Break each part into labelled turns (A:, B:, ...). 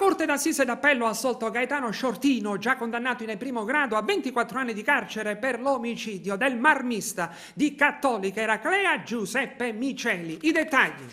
A: Corte d'Assise d'Appello ha assolto Gaetano Sciortino, già condannato in primo grado a 24 anni di carcere per l'omicidio del marmista di Cattolica Eraclea Giuseppe Miceli. I dettagli.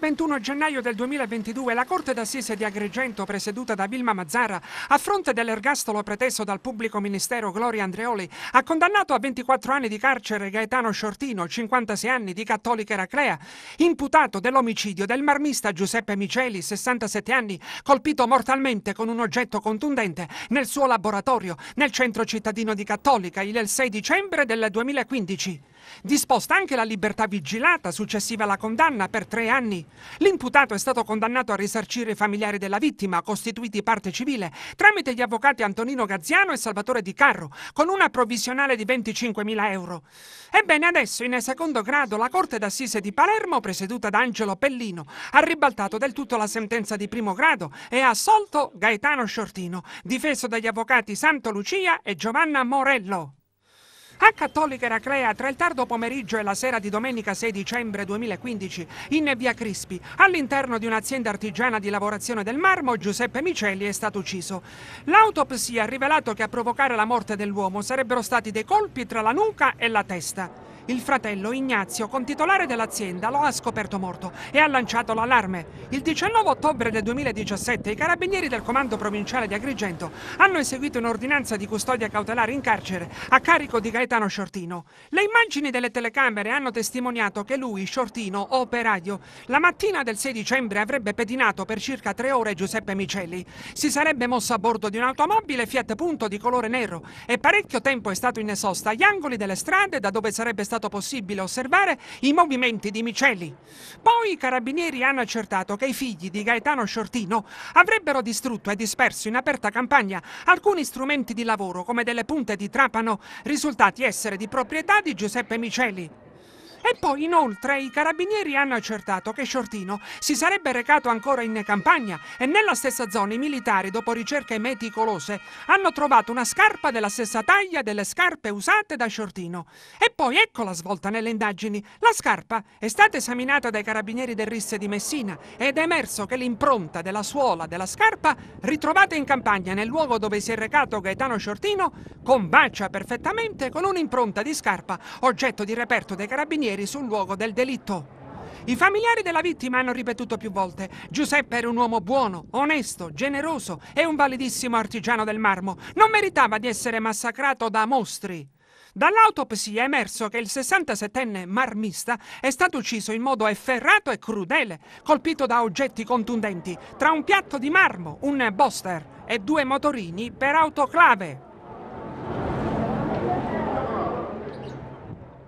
A: 21 gennaio del 2022 la Corte d'Assise di Agrigento, presieduta da Vilma Mazzara, a fronte dell'ergastolo preteso dal pubblico ministero Gloria Andreoli, ha condannato a 24 anni di carcere Gaetano Sciortino, 56 anni di Cattolica Eraclea, imputato dell'omicidio del marmista Giuseppe Miceli, 67 anni, colpito mortalmente con un oggetto contundente nel suo laboratorio nel centro cittadino di Cattolica il 6 dicembre del 2015. Disposta anche la libertà vigilata successiva alla condanna per tre anni. L'imputato è stato condannato a risarcire i familiari della vittima, costituiti parte civile, tramite gli avvocati Antonino Gazziano e Salvatore Di Carro, con una provvisionale di 25.000 euro. Ebbene, adesso, in secondo grado, la Corte d'Assise di Palermo, presieduta da Angelo Pellino, ha ribaltato del tutto la sentenza di primo grado e ha assolto Gaetano Sciortino, difeso dagli avvocati Santo Lucia e Giovanna Morello. A Cattolica Eraclea, tra il tardo pomeriggio e la sera di domenica 6 dicembre 2015, in via Crispi, all'interno di un'azienda artigiana di lavorazione del marmo, Giuseppe Micelli è stato ucciso. L'autopsia ha rivelato che a provocare la morte dell'uomo sarebbero stati dei colpi tra la nuca e la testa. Il fratello Ignazio, con titolare dell'azienda, lo ha scoperto morto e ha lanciato l'allarme. Il 19 ottobre del 2017 i carabinieri del comando provinciale di Agrigento hanno eseguito un'ordinanza di custodia cautelare in carcere a carico di Gaetano Sciortino. Le immagini delle telecamere hanno testimoniato che lui, Sciortino, operaio, la mattina del 6 dicembre avrebbe pedinato per circa tre ore Giuseppe Micelli. Si sarebbe mosso a bordo di un'automobile Fiat Punto di colore nero e parecchio tempo è stato in esosta agli angoli delle strade da dove sarebbe stato stato possibile osservare i movimenti di Miceli. Poi i carabinieri hanno accertato che i figli di Gaetano Sciortino avrebbero distrutto e disperso in aperta campagna alcuni strumenti di lavoro come delle punte di trapano risultati essere di proprietà di Giuseppe Miceli. E poi inoltre i carabinieri hanno accertato che Shortino si sarebbe recato ancora in campagna e nella stessa zona i militari, dopo ricerche meticolose, hanno trovato una scarpa della stessa taglia delle scarpe usate da Shortino. E poi ecco la svolta nelle indagini. La scarpa è stata esaminata dai carabinieri del Risse di Messina ed è emerso che l'impronta della suola della scarpa ritrovata in campagna nel luogo dove si è recato Gaetano Shortino combacia perfettamente con un'impronta di scarpa, oggetto di reperto dei carabinieri carabinieri sul luogo del delitto. I familiari della vittima hanno ripetuto più volte Giuseppe era un uomo buono, onesto, generoso e un validissimo artigiano del marmo. Non meritava di essere massacrato da mostri. Dall'autopsia è emerso che il 67enne marmista è stato ucciso in modo efferrato e crudele, colpito da oggetti contundenti, tra un piatto di marmo, un boster e due motorini per autoclave.